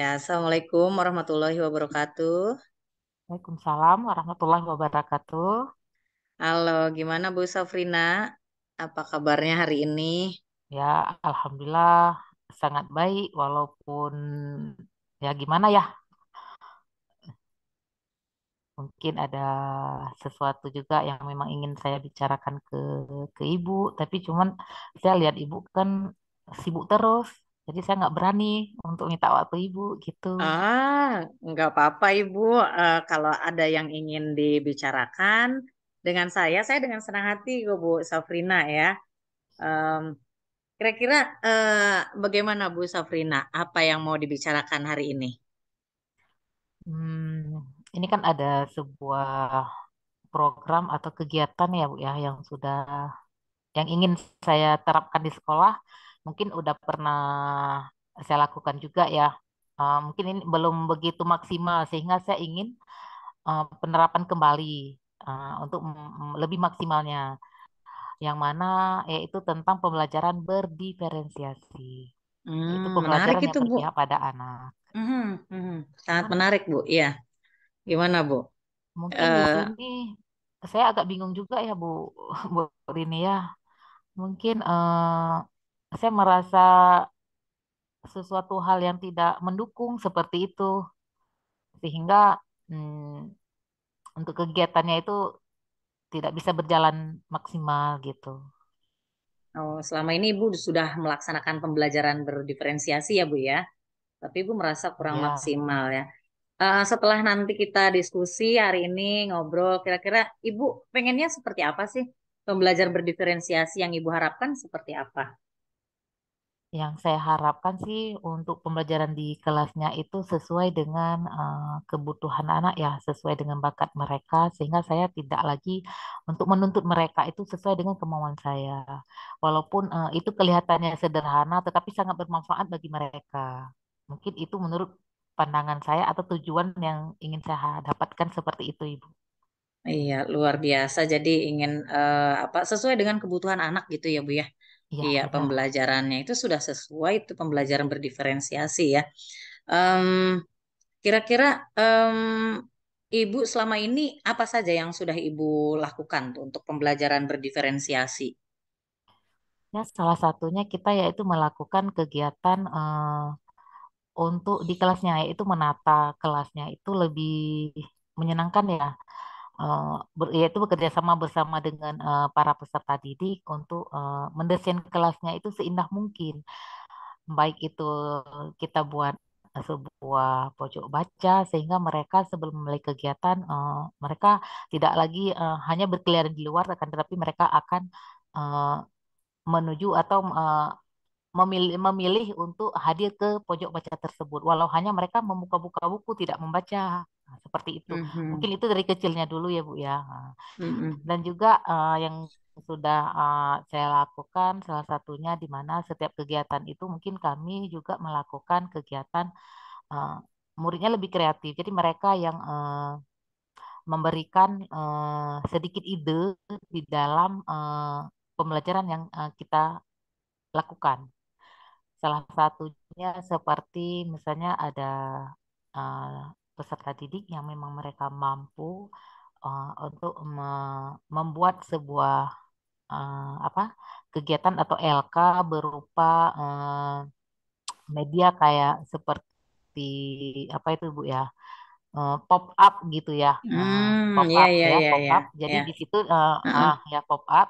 Ya, Assalamualaikum warahmatullahi wabarakatuh. Waalaikumsalam warahmatullahi wabarakatuh. Halo, gimana Bu Safrina? Apa kabarnya hari ini? Ya, alhamdulillah sangat baik walaupun ya gimana ya? Mungkin ada sesuatu juga yang memang ingin saya bicarakan ke ke Ibu, tapi cuman saya lihat Ibu kan sibuk terus jadi saya nggak berani untuk minta waktu ibu gitu. Ah, nggak apa-apa ibu. Uh, kalau ada yang ingin dibicarakan dengan saya, saya dengan senang hati kok Bu Safrina ya. Um, kira-kira uh, bagaimana Bu Safrina? Apa yang mau dibicarakan hari ini? Hmm, ini kan ada sebuah program atau kegiatan ya Bu ya yang sudah yang ingin saya terapkan di sekolah mungkin udah pernah saya lakukan juga ya. Uh, mungkin ini belum begitu maksimal sehingga saya ingin uh, penerapan kembali uh, untuk lebih maksimalnya. Yang mana yaitu tentang pembelajaran berdiferensiasi. Hmm, itu pembelajaran menarik itu, Bu. pada anak. -hmm, -hmm. hmm. Sangat menarik, Bu. Iya. Gimana, Bu? Mungkin uh, di sini saya agak bingung juga ya, Bu, Bu Rini ya. Mungkin uh, saya merasa sesuatu hal yang tidak mendukung seperti itu sehingga hmm, untuk kegiatannya itu tidak bisa berjalan maksimal gitu. Oh, selama ini Ibu sudah melaksanakan pembelajaran berdiferensiasi ya Bu ya, tapi Ibu merasa kurang ya. maksimal ya. Uh, setelah nanti kita diskusi hari ini ngobrol, kira-kira Ibu pengennya seperti apa sih? Pembelajaran berdiferensiasi yang Ibu harapkan seperti apa? yang saya harapkan sih untuk pembelajaran di kelasnya itu sesuai dengan uh, kebutuhan anak ya, sesuai dengan bakat mereka sehingga saya tidak lagi untuk menuntut mereka itu sesuai dengan kemauan saya. Walaupun uh, itu kelihatannya sederhana tetapi sangat bermanfaat bagi mereka. Mungkin itu menurut pandangan saya atau tujuan yang ingin saya dapatkan seperti itu, Ibu. Iya, luar biasa. Jadi ingin uh, apa sesuai dengan kebutuhan anak gitu ya, Bu ya. Iya, ya, pembelajarannya itu sudah sesuai itu pembelajaran berdiferensiasi ya. kira mmm, kira-kira um, Ibu selama ini apa saja yang sudah Ibu lakukan tuh untuk pembelajaran berdiferensiasi? Ya, salah satunya kita yaitu melakukan kegiatan uh, untuk di kelasnya yaitu menata kelasnya itu lebih menyenangkan ya uh, ber, yaitu bekerja sama bersama dengan uh, para peserta didik untuk uh, mendesain kelasnya itu seindah mungkin. Baik itu kita buat sebuah pojok baca sehingga mereka sebelum mulai kegiatan uh, mereka tidak lagi uh, hanya berkeliaran di luar akan tetapi mereka akan uh, menuju atau uh, memilih, memilih untuk hadir ke pojok baca tersebut walau hanya mereka membuka-buka buku tidak membaca Nah, seperti itu. Mm -hmm. Mungkin itu dari kecilnya dulu ya Bu ya. Mm -hmm. Dan juga uh, yang sudah uh, saya lakukan salah satunya di mana setiap kegiatan itu mungkin kami juga melakukan kegiatan uh, muridnya lebih kreatif. Jadi mereka yang uh, memberikan uh, sedikit ide di dalam uh, pembelajaran yang uh, kita lakukan. Salah satunya seperti misalnya ada uh, peserta didik yang memang mereka mampu uh, untuk me membuat sebuah uh, apa kegiatan atau LK berupa uh, media kayak seperti apa itu Bu ya uh, pop up gitu ya hmm, iya, pop up yeah, ya yeah, iya. pop up jadi iya. di situ uh, uh-huh. uh, ya pop up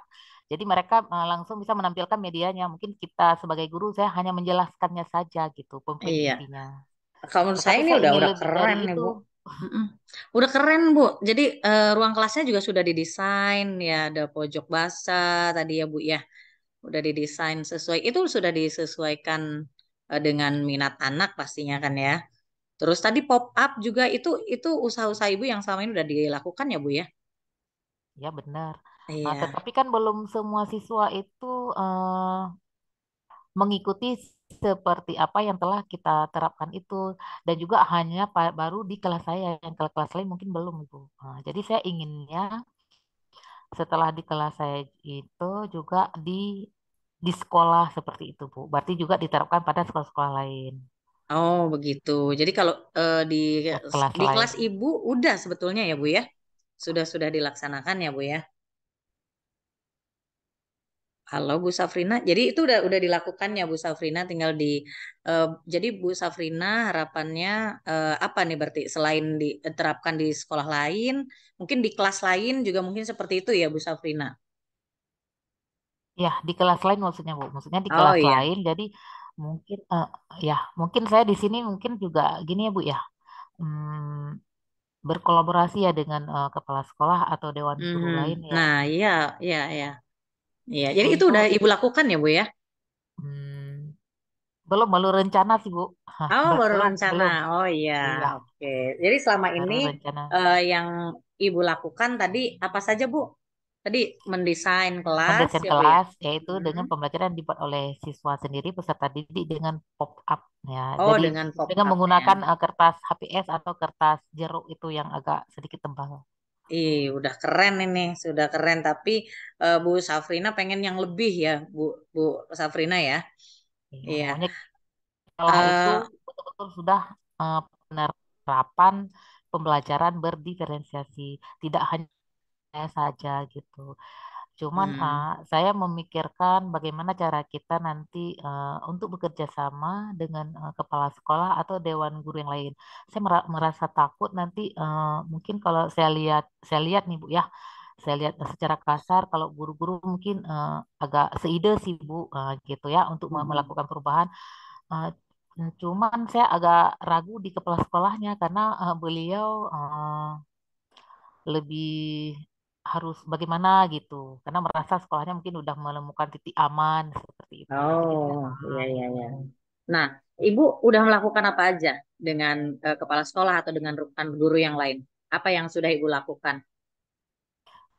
jadi mereka uh, langsung bisa menampilkan medianya mungkin kita sebagai guru saya hanya menjelaskannya saja gitu yeah. Kalau menurut saya ini udah udah keren nih Bu. Udah keren Bu. Jadi uh, ruang kelasnya juga sudah didesain ya ada pojok basah tadi ya Bu ya. Udah didesain sesuai itu sudah disesuaikan uh, dengan minat anak pastinya kan ya. Terus tadi pop up juga itu itu usaha-usaha Ibu yang selama ini udah dilakukan ya Bu ya. Ya benar. Nah, iya. Nah, tetapi kan belum semua siswa itu uh, mengikuti seperti apa yang telah kita terapkan itu dan juga hanya baru di kelas saya yang kelas kelas lain mungkin belum ibu nah, jadi saya inginnya setelah di kelas saya itu juga di di sekolah seperti itu bu berarti juga diterapkan pada sekolah-sekolah lain oh begitu jadi kalau uh, di kelas di lain. kelas ibu udah sebetulnya ya bu ya sudah sudah dilaksanakan ya bu ya Halo Bu Safrina. Jadi itu udah udah dilakukan ya Bu Safrina tinggal di uh, jadi Bu Safrina harapannya uh, apa nih berarti selain diterapkan di sekolah lain, mungkin di kelas lain juga mungkin seperti itu ya Bu Safrina. Ya, di kelas lain maksudnya Bu. Maksudnya di Oh kelas iya. lain jadi mungkin uh, ya, mungkin saya di sini mungkin juga gini ya Bu ya. Hmm, berkolaborasi ya dengan uh, kepala sekolah atau dewan guru hmm, lain ya. Nah, iya iya iya. Iya, jadi itu udah Ibu lakukan ya, Bu ya? Hmm, belum baru rencana sih, Bu. Oh, baru Belum, rencana. belum. Oh iya, Iya, oke. Jadi selama baru ini rencana. Eh, yang Ibu lakukan tadi apa saja, Bu? Tadi mendesain kelas Mendesain ya, Bu ya? kelas yaitu hmm. dengan pembelajaran dibuat oleh siswa sendiri peserta didik dengan pop-up ya. Oh, Jadi dengan pop up Dengan menggunakan eh, kertas HPS atau kertas jeruk itu yang agak sedikit tebal. Ih, udah keren ini, sudah keren. Tapi uh, Bu Safrina pengen yang lebih ya, Bu Bu Safrina ya. Iya. iya. Kalau uh, itu eh, betul sudah uh, penerapan pembelajaran berdiferensiasi, tidak hanya saja gitu. Cuman Hmm. ah, saya memikirkan bagaimana cara kita nanti uh, untuk bekerja sama dengan uh, kepala sekolah atau dewan guru yang lain. Saya merasa takut nanti uh, mungkin kalau saya lihat saya lihat nih Bu ya, saya lihat secara kasar kalau guru-guru mungkin uh, agak seide sih Bu uh, gitu ya untuk hmm. melakukan perubahan. uh, cuman saya agak ragu di kepala sekolahnya karena uh, beliau uh, lebih harus bagaimana gitu karena merasa sekolahnya mungkin udah menemukan titik aman seperti itu. Oh, iya iya iya. Nah, Ibu udah melakukan apa aja dengan uh, kepala sekolah atau dengan rekan guru yang lain? Apa yang sudah Ibu lakukan?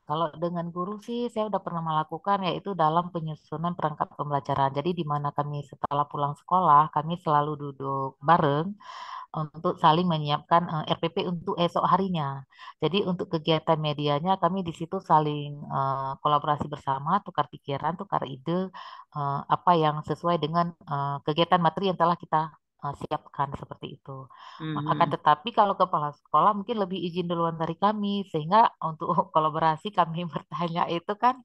Kalau dengan guru sih saya udah pernah melakukan yaitu dalam penyusunan perangkat pembelajaran. Jadi di mana kami setelah pulang sekolah, kami selalu duduk bareng untuk saling menyiapkan uh, eh, RPP untuk esok harinya. Jadi untuk kegiatan medianya kami di situ saling uh, kolaborasi bersama, tukar pikiran, tukar ide uh, apa yang sesuai dengan uh, kegiatan materi yang telah kita siapkan seperti itu. Mm-hmm. Akan tetapi kalau kepala sekolah mungkin lebih izin duluan dari kami sehingga untuk kolaborasi kami bertanya itu kan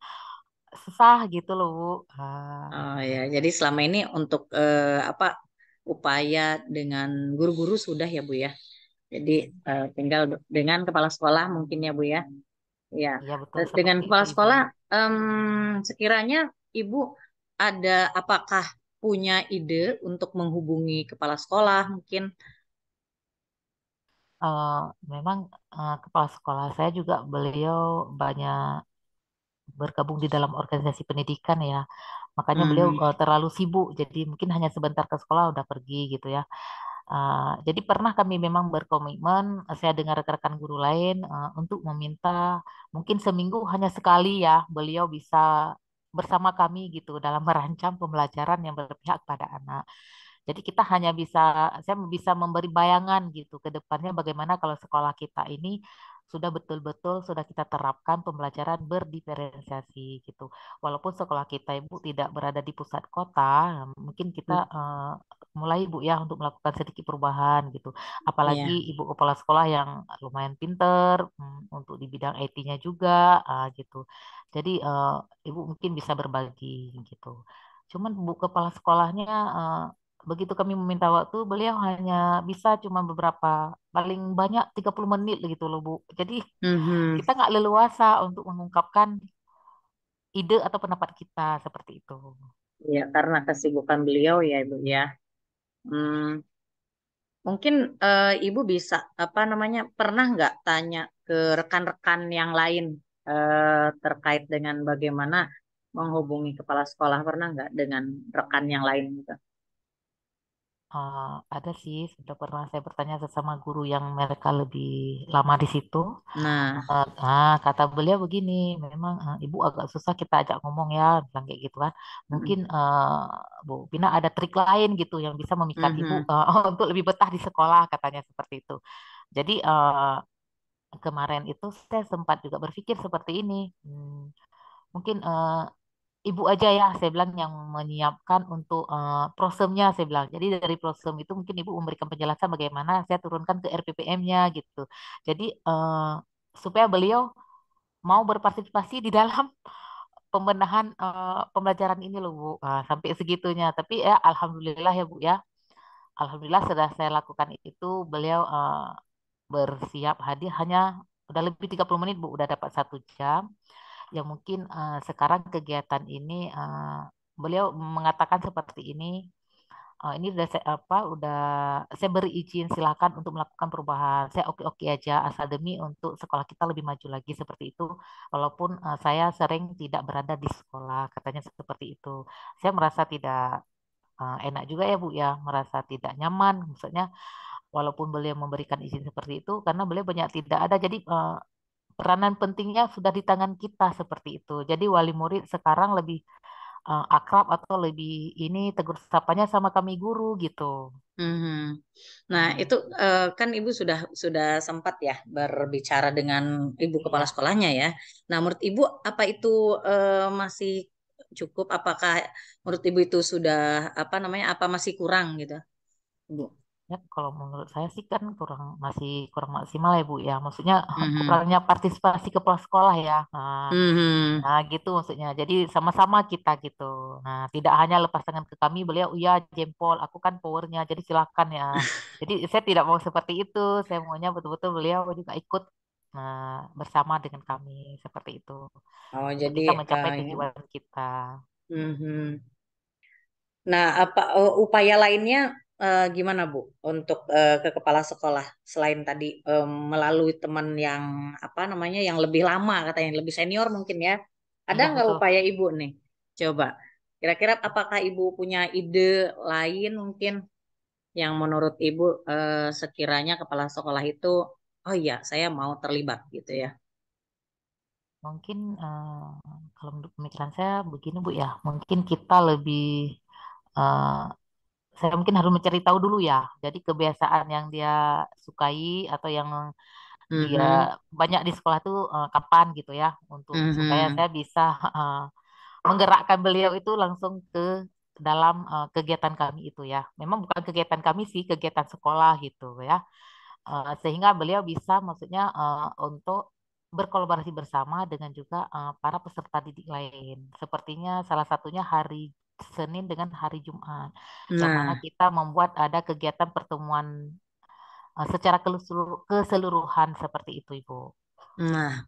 susah gitu loh Bu. Oh ya, jadi selama ini untuk eh, apa upaya dengan guru-guru sudah ya Bu ya. Jadi uh, tinggal dengan kepala sekolah mungkin ya Bu ya. Ya, ya betul, eh, dengan kepala sekolah um, sekiranya Ibu ada apakah punya ide untuk menghubungi kepala sekolah mungkin uh, memang uh, kepala sekolah saya juga beliau banyak bergabung di dalam organisasi pendidikan ya. Makanya beliau hmm. terlalu sibuk, jadi mungkin hanya sebentar ke sekolah udah pergi gitu ya. Uh, jadi pernah kami memang berkomitmen, eh, saya dengar rekan-rekan guru lain uh, untuk meminta mungkin seminggu hanya sekali ya beliau bisa bersama kami gitu dalam merancang pembelajaran yang berpihak pada anak. Jadi kita hanya bisa, saya bisa memberi bayangan gitu ke depannya bagaimana kalau sekolah kita ini sudah betul-betul sudah kita terapkan pembelajaran berdiferensiasi gitu. Walaupun sekolah kita Ibu tidak berada di pusat kota, mungkin kita uh, mulai Ibu ya untuk melakukan sedikit perubahan gitu. Apalagi yeah. Ibu kepala sekolah yang lumayan pinter um, untuk di bidang IT-nya juga uh, gitu. Jadi uh, Ibu mungkin bisa berbagi gitu. Cuman Bu kepala sekolahnya uh, begitu kami meminta waktu, beliau hanya bisa cuma beberapa, paling banyak 30 menit gitu loh Bu. Jadi mhm. kita nggak leluasa untuk mengungkapkan ide atau pendapat kita seperti itu. ya karena kesibukan beliau ya Ibu ya. Hmm, mungkin uh, Ibu bisa apa namanya pernah nggak tanya ke rekan-rekan yang lain uh, terkait dengan bagaimana menghubungi kepala sekolah pernah nggak dengan rekan yang lain gitu? Uh, ada sih, sudah pernah saya bertanya sesama guru yang mereka lebih lama di situ. Nah, uh, uh, kata beliau begini, memang uh, ibu agak susah kita ajak ngomong ya, bilang kayak gitu kan. Mungkin uh, Bu Pina ada trik lain gitu yang bisa memikat ibu uh, untuk lebih betah di sekolah, katanya seperti itu. Jadi uh, kemarin itu saya sempat juga berpikir seperti ini. Hmm, mungkin uh, ibu aja ya saya bilang yang menyiapkan untuk uh, prosemnya saya bilang jadi dari prosem itu mungkin ibu memberikan penjelasan bagaimana saya turunkan ke RPPM-nya gitu jadi uh, supaya beliau mau berpartisipasi di dalam pembenahan uh, eh, pembelajaran ini loh bu uh, sampai segitunya tapi ya alhamdulillah ya bu ya alhamdulillah sudah saya lakukan itu beliau uh, bersiap hadir hanya udah lebih 30 menit bu udah dapat satu jam yang mungkin uh, sekarang kegiatan ini uh, beliau mengatakan seperti ini uh, ini udah saya, apa udah saya beri izin silakan untuk melakukan perubahan saya oke oke aja asal demi untuk sekolah kita lebih maju lagi seperti itu walaupun uh, saya sering tidak berada di sekolah katanya seperti itu saya merasa tidak uh, enak juga ya bu ya merasa tidak nyaman maksudnya walaupun beliau memberikan izin seperti itu karena beliau banyak tidak ada jadi uh, peranan pentingnya sudah di tangan kita seperti itu. Jadi wali murid sekarang lebih uh, akrab atau lebih ini tegur sapanya sama kami guru gitu. Mm-hmm. Nah mhm. itu uh, kan ibu sudah sudah sempat ya berbicara dengan ibu iya. kepala sekolahnya ya. Nah menurut ibu apa itu uh, masih cukup? Apakah menurut ibu itu sudah apa namanya? Apa masih kurang gitu, bu? ya kalau menurut saya sih kan kurang masih kurang maksimal ya Bu ya. Maksudnya mhm. kurangnya partisipasi kepala sekolah ya. Nah, mhm. nah gitu maksudnya. Jadi sama-sama kita gitu. Nah, tidak hanya lepas tangan ke kami beliau, ya jempol, aku kan powernya. Jadi silakan ya." jadi saya tidak mau seperti itu. Saya maunya betul-betul beliau juga ikut nah, bersama dengan kami seperti itu. Oh, jadi eh, kita mencapai uh, tujuan kita. Mm-hmm. Nah, apa uh, upaya lainnya uh, gimana Bu untuk uh, ke kepala sekolah selain tadi um, melalui teman yang apa namanya yang lebih lama katanya lebih senior mungkin ya ada iya, nggak upaya Ibu nih coba kira-kira apakah Ibu punya ide lain mungkin yang menurut Ibu uh, sekiranya kepala sekolah itu oh iya saya mau terlibat gitu ya mungkin uh, kalau menurut pemikiran saya begini Bu ya mungkin kita lebih uh, saya mungkin harus mencari tahu dulu ya. Jadi kebiasaan yang dia sukai atau yang mm dia mm-hmm. banyak di sekolah itu uh, eh, kapan gitu ya untuk supaya mm-hmm. saya bisa uh, menggerakkan beliau itu langsung ke dalam uh, kegiatan kami itu ya. Memang bukan kegiatan kami sih, kegiatan sekolah gitu ya. Uh, sehingga beliau bisa maksudnya uh, untuk berkolaborasi bersama dengan juga uh, para peserta didik lain. Sepertinya salah satunya hari Senin dengan hari Jumat. Nah. Yang mana nah. kita membuat ada kegiatan pertemuan eh, secara keseluruhan seperti itu, Ibu. Nah,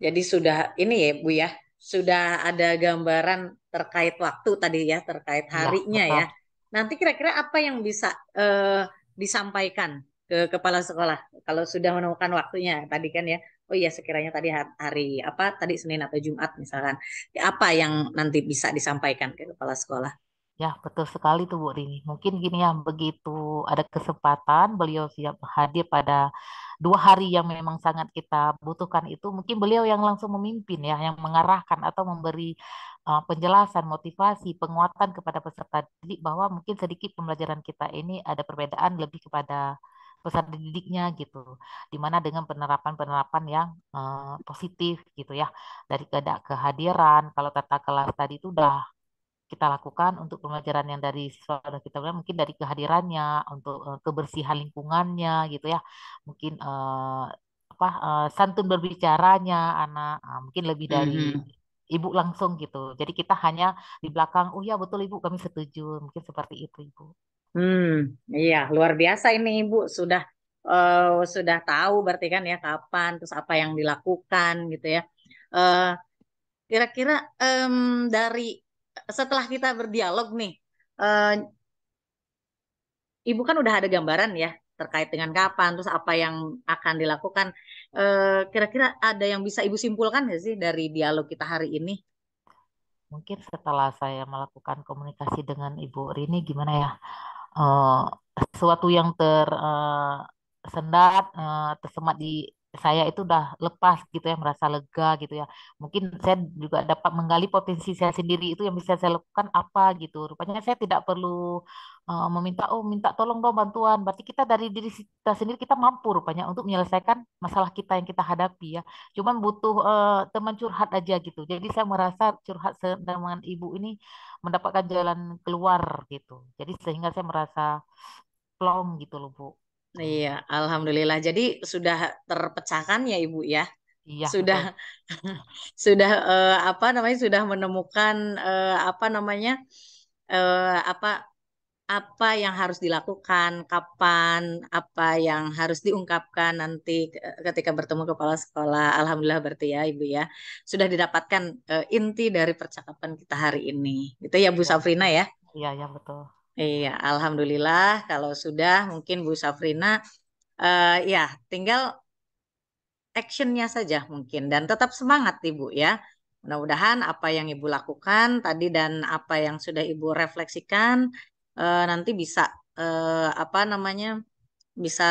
jadi sudah ini ya, Bu ya, sudah ada gambaran terkait waktu tadi ya, terkait iya, harinya ya. ya. Nanti kira-kira apa yang bisa uh, disampaikan ke kepala sekolah kalau sudah menemukan waktunya tadi kan ya oh iya sekiranya tadi hari apa tadi Senin atau Jumat misalkan ya apa yang nanti bisa disampaikan ke kepala sekolah Ya, betul sekali tuh Bu Rini. Mungkin gini ya, begitu ada kesempatan beliau siap hadir pada dua hari yang memang sangat kita butuhkan itu, mungkin beliau yang langsung memimpin ya, yang mengarahkan atau memberi uh, penjelasan, motivasi, penguatan kepada peserta didik bahwa mungkin sedikit pembelajaran kita ini ada perbedaan lebih kepada peserta didiknya gitu dimana dengan penerapan-penerapan yang uh, positif gitu ya dari keada kehadiran kalau tata kelas tadi itu udah kita lakukan untuk pembelajaran yang dari siswa kita bilang mungkin dari kehadirannya untuk uh, kebersihan lingkungannya gitu ya mungkin uh, apa uh, santun berbicaranya anak uh, mungkin lebih dari mm -hmm ibu langsung gitu. Jadi kita hanya di belakang, oh ya betul ibu, kami setuju. Mungkin seperti itu ibu. Hmm, iya luar biasa ini Ibu sudah, uh, sudah tahu berarti kan ya kapan, terus apa yang dilakukan gitu ya. Eee, eh, kira-kira, um, dari setelah kita berdialog nih, uh, Ibu kan udah ada gambaran ya terkait dengan kapan, terus apa yang akan dilakukan, eee, kira-kira ada yang bisa Ibu simpulkan nggak sih dari dialog kita hari ini? Mungkin setelah saya melakukan komunikasi dengan Ibu Rini gimana ya? uh, sesuatu yang tersendat eh, uh, eh, uh, tersemat di saya itu udah lepas gitu ya merasa lega gitu ya mungkin saya juga dapat menggali potensi saya sendiri itu yang bisa saya lakukan apa gitu rupanya saya tidak perlu uh, meminta oh minta tolong dong bantuan berarti kita dari diri kita sendiri kita mampu rupanya untuk menyelesaikan masalah kita yang kita hadapi ya cuman butuh uh, teman curhat aja gitu jadi saya merasa curhat dengan ibu ini mendapatkan jalan keluar gitu jadi sehingga saya merasa plong gitu loh bu iya alhamdulillah jadi sudah terpecahkan ya ibu ya Iya, sudah betul. sudah uh, apa namanya sudah menemukan uh, apa namanya uh, apa apa yang harus dilakukan, kapan, apa yang harus diungkapkan nanti eh, ketika bertemu kepala sekolah. Alhamdulillah berarti ya Ibu ya, sudah didapatkan uh, inti dari percakapan kita hari ini. Itu ya Bu iya, Safrina ya? Iya, ya betul. Iya, Alhamdulillah kalau sudah mungkin Bu Safrina uh, ya tinggal actionnya saja mungkin dan tetap semangat Ibu ya. Mudah-mudahan apa yang Ibu lakukan tadi dan apa yang sudah Ibu refleksikan uh, nanti bisa uh, apa namanya bisa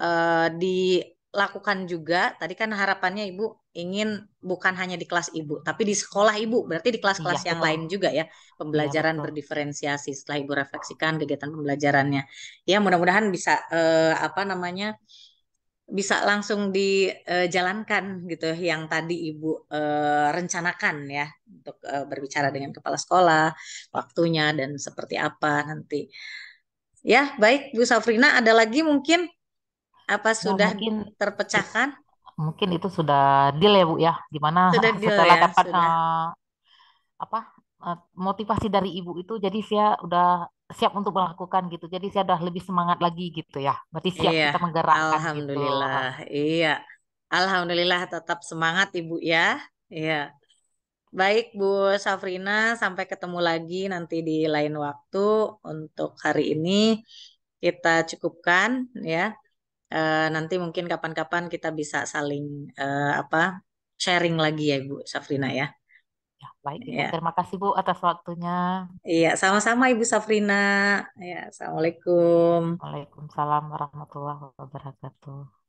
uh, dilakukan juga. Tadi kan harapannya ibu ingin bukan hanya di kelas ibu, tapi di sekolah ibu. Berarti di kelas-kelas ya, yang lain juga ya iya, pembelajaran ya, berdiferensiasi. Setelah ibu refleksikan kegiatan pembelajarannya, ya mudah-mudahan bisa uh, apa namanya bisa langsung dijalankan eh, gitu yang tadi ibu uh, rencanakan ya untuk uh, berbicara hmm. dengan kepala sekolah waktunya dan seperti apa nanti ya baik Bu Safrina ada lagi mungkin apa ya, sudah mungkin, terpecahkan mungkin itu sudah deal ya Bu ya gimana sudah deal setelah ya, dapat sudah. Uh, apa uh, motivasi dari ibu itu jadi saya udah siap untuk melakukan gitu. Jadi saya sudah lebih semangat lagi gitu ya. Berarti siap iya, kita menggerakkan gitu. Alhamdulillah. Gitu. Iya. Alhamdulillah tetap semangat Ibu ya. Iya. Baik Bu Safrina, sampai ketemu lagi nanti di lain waktu untuk hari ini kita cukupkan ya. E, nanti mungkin kapan-kapan kita bisa saling e, apa sharing lagi ya Bu Safrina ya. Ya, baik Ya. Terima kasih Bu atas waktunya. Iya, sama-sama Ibu Safrina. Ya, Assalamualaikum. Waalaikumsalam warahmatullahi wabarakatuh.